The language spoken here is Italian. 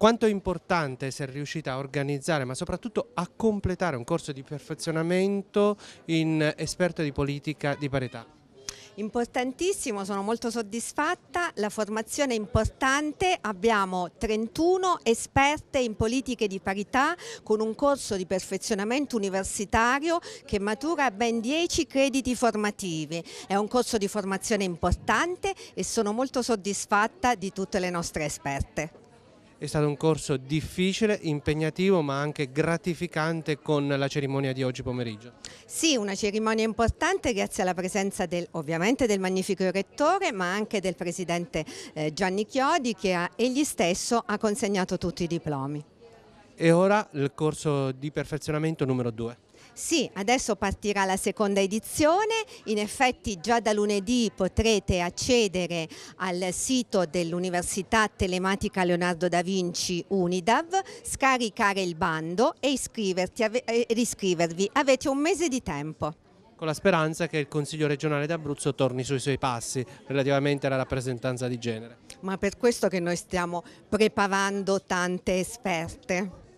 Quanto è importante essere riuscita a organizzare, ma soprattutto a completare un corso di perfezionamento in esperto di politica di parità? Importantissimo, sono molto soddisfatta, la formazione è importante, abbiamo 31 esperte in politiche di parità con un corso di perfezionamento universitario che matura ben 10 crediti formativi. È un corso di formazione importante e sono molto soddisfatta di tutte le nostre esperte. È stato un corso difficile, impegnativo ma anche gratificante con la cerimonia di oggi pomeriggio. Sì, una cerimonia importante grazie alla presenza del, ovviamente del magnifico rettore ma anche del presidente eh, Gianni Chiodi che ha, egli stesso ha consegnato tutti i diplomi e ora il corso di perfezionamento numero 2. Sì, adesso partirà la seconda edizione, in effetti già da lunedì potrete accedere al sito dell'Università Telematica Leonardo da Vinci Unidav, scaricare il bando e, e iscrivervi. Avete un mese di tempo con la speranza che il Consiglio regionale d'Abruzzo torni sui suoi passi relativamente alla rappresentanza di genere. Ma per questo che noi stiamo preparando tante esperte.